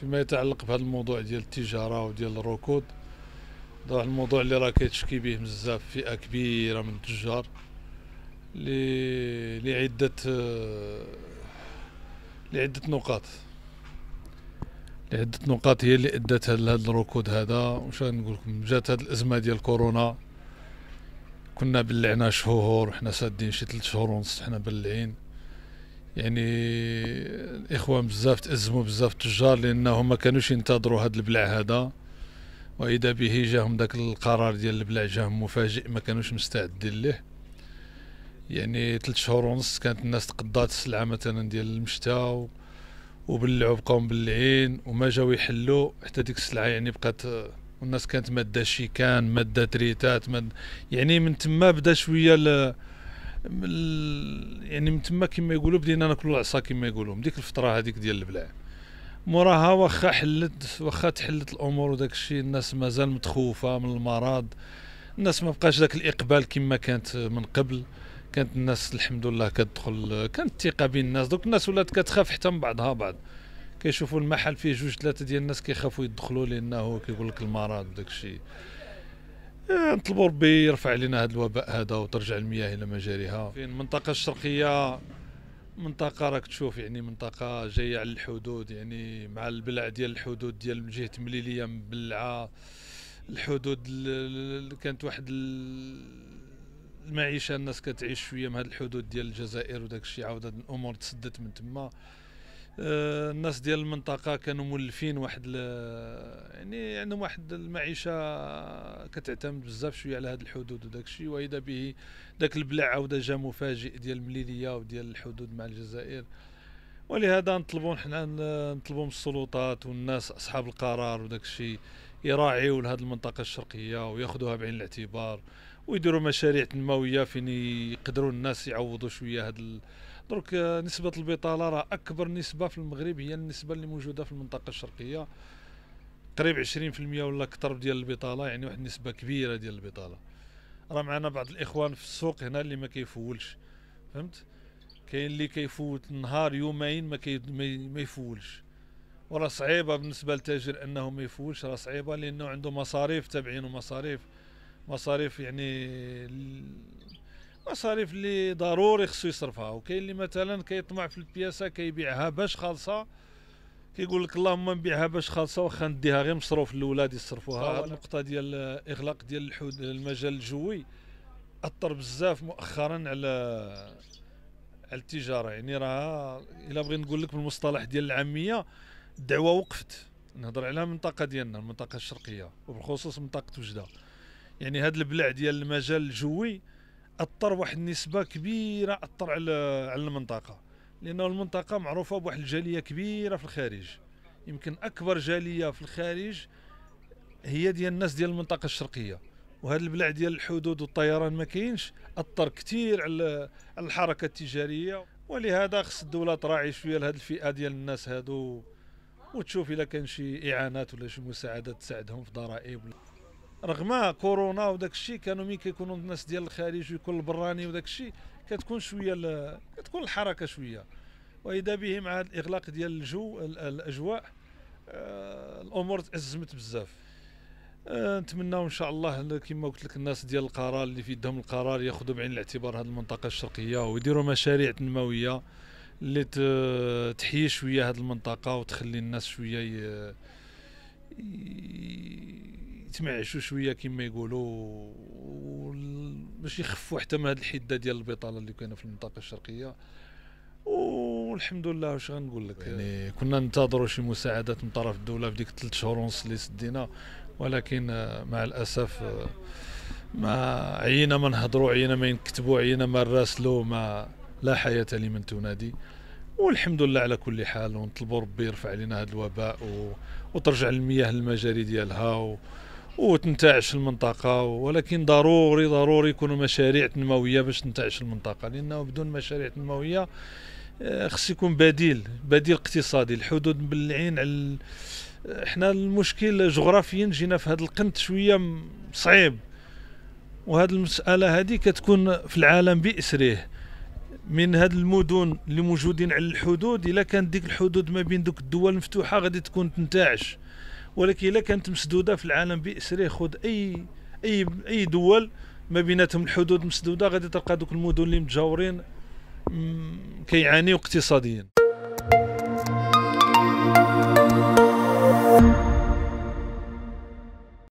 فيما يتعلق بهذا الموضوع ديال التجاره وديال الركود هذا الموضوع اللي راه كيتشكي به بزاف فئه كبيره من التجار لعده لعده نقاط لعده نقاط هي اللي ادت لهذا الركود هذا واش نقول لكم جات هذه الازمه ديال كورونا كنا بلعنا شهور وحنا سادين شي 3 شهور ونص حنا بلعين يعني الاخوان بزاف تازموا بزاف التجار لانهم ما كانوش ينتظروا هذا البلع هذا واذا به جاهم داك القرار ديال البلع جاهم مفاجئ ما كانوش مستعدين ليه يعني ثلاث شهور ونص كانت الناس تقضات السلعه مثلا ديال المشتا وبلعوا بقاو مبلعين وما جاو يحلوا حتى ديك السلعه يعني بقات والناس كانت ماده شيكان ماده تريتات مادة يعني من تما بدا شويه يعني من تما كما يقولوا بدينا ناكلوا العصا كما يقولوا من ديك الفتره هذيك ديال البلع موراها واخا حلت واخا تحلت الامور وداك الشيء الناس مازال متخوفه من المرض الناس ما بقاش ذاك الاقبال كما كانت من قبل كانت الناس الحمد لله كتدخل كانت الثقه بين الناس دوك الناس ولات كتخاف حتى من بعضها بعض كيشوفوا المحل فيه جوج ثلاثه ديال الناس كيخافوا يدخلوا لانه كيقول لك المرض وداك الشيء آه، نطلبوا ربي يرفع علينا هذا الوباء هذا وترجع المياه الى مجاريها في المنطقه الشرقيه منطقه راك تشوف يعني منطقه جايه على الحدود يعني مع البلع ديال الحدود ديال من جهه مليليه مبلعه الحدود كانت واحد المعيشه الناس كتعيش شويه مع هاد الحدود ديال الجزائر وداك الشيء عاود الامور تسدت من تما آه، الناس ديال المنطقه كانوا مولفين واحد يعني عندهم واحد المعيشه كتعتمد بزاف شويه على هذه الحدود وداك الشيء واذا به ذاك البلع عاود جا مفاجئ ديال المليليه وديال الحدود مع الجزائر ولهذا نطلبوا حنا نطلبوا من السلطات والناس اصحاب القرار وداك الشيء يراعيوا لهذه المنطقه الشرقيه وياخذوها بعين الاعتبار ويديروا مشاريع تنمويه فين يقدروا الناس يعوضوا شويه هاد درك آه، نسبه البطاله راه اكبر نسبه في المغرب هي النسبه اللي موجوده في المنطقه الشرقيه قريب 20% ولا اكثر ديال البطاله يعني واحد النسبه كبيره ديال البطاله راه معنا بعض الاخوان في السوق هنا اللي ما كيفولش فهمت كاين اللي كيفوت نهار يومين ما كي ما يفولش وراه صعيبه بالنسبه للتاجر انه ما يفولش راه صعيبه لانه عنده مصاريف تابعينو مصاريف مصاريف يعني مصاريف اللي ضروري خصو يصرفها وكاين اللي مثلا كيطمع في البياسه كيبيعها باش خالصه كيقول لك اللهم نبيعها باش خالصه واخا نديها غير مصروف الاولاد يصرفوها النقطه ديال اغلاق ديال الحدود المجال الجوي اثر بزاف مؤخرا على على التجاره يعني راه الا بغيت نقول لك بالمصطلح ديال العاميه الدعوه وقفت نهضر على المنطقه ديالنا المنطقه الشرقيه وبالخصوص منطقه وجده يعني هذا البلع ديال المجال الجوي اثر واحد النسبه كبيره اثر على على المنطقه لانه المنطقه معروفه بواحد الجاليه كبيره في الخارج يمكن اكبر جاليه في الخارج هي ديال الناس ديال المنطقه الشرقيه وهذا البلع ديال الحدود والطيران ما كاينش اثر كثير على الحركه التجاريه ولهذا خص الدوله تراعي شويه لهذه الفئه ديال الناس هادو وتشوف اذا كان شي اعانات ولا شي مساعدات تساعدهم في ضرائب رغم كورونا وداك الشيء كانوا مين كيكونوا الناس ديال الخارج ويكون البراني وداك الشيء كتكون شويه ل... كتكون الحركه شويه واذا به مع الاغلاق ديال الجو الاجواء آه الامور تازمت بزاف آه نتمناو ان شاء الله كما قلت لك الناس ديال القرار اللي في يدهم القرار ياخذوا بعين الاعتبار هذه المنطقه الشرقيه ويديروا مشاريع تنمويه اللي تحيي شويه هذه المنطقه وتخلي الناس شويه ي... ي... يتمعشوا شويه كما يقولوا باش يخفوا حتى من هذه الحده ديال البطاله اللي كاينه في المنطقه الشرقيه والحمد لله واش غنقول لك يعني كنا ننتظروا شي مساعدات من طرف الدوله في ديك الثلاث شهور ونص اللي سدينا ولكن آه، مع الاسف آه، ما عينا ما نهضروا عينا ما ينكتبوا عينا ما نراسلوا ما لا حياه لمن تنادي والحمد لله على كل حال ونطلبوا ربي يرفع علينا هذا الوباء و... وترجع المياه للمجاري ديالها و... وتنتعش المنطقة ولكن ضروري ضروري يكونوا مشاريع تنموية باش تنتعش المنطقة لأنه بدون مشاريع تنموية آه، خص يكون بديل بديل اقتصادي الحدود مبلعين على احنا المشكل جغرافيا جينا في هذا القنت شويه صعيب وهذه المساله هذه كتكون في العالم باسره من هاد المدن اللي موجودين على الحدود الا كانت ديك الحدود ما بين دوك الدول مفتوحه غادي تكون تنتعش ولكن الا كانت مسدوده في العالم باسره خذ اي اي اي دول ما بيناتهم الحدود مسدوده غادي تلقى دوك المدن اللي متجاورين كيعانيو اقتصاديا